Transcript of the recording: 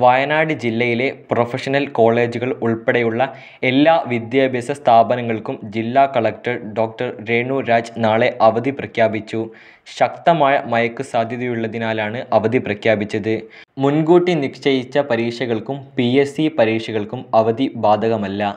വയനാട് ജില്ലയിലെ പ്രൊഫഷണൽ കോളേജുകൾ ഉൾപ്പെടെയുള്ള എല്ലാ വിദ്യാഭ്യാസ സ്ഥാപനങ്ങൾക്കും ജില്ലാ കളക്ടർ ഡോക്ടർ രേണു രാജ് നാളെ അവധി പ്രഖ്യാപിച്ചു ശക്തമായ മയക്ക് സാധ്യതയുള്ളതിനാലാണ് അവധി പ്രഖ്യാപിച്ചത് മുൻകൂട്ടി നിശ്ചയിച്ച പരീക്ഷകൾക്കും പി പരീക്ഷകൾക്കും അവധി ബാധകമല്ല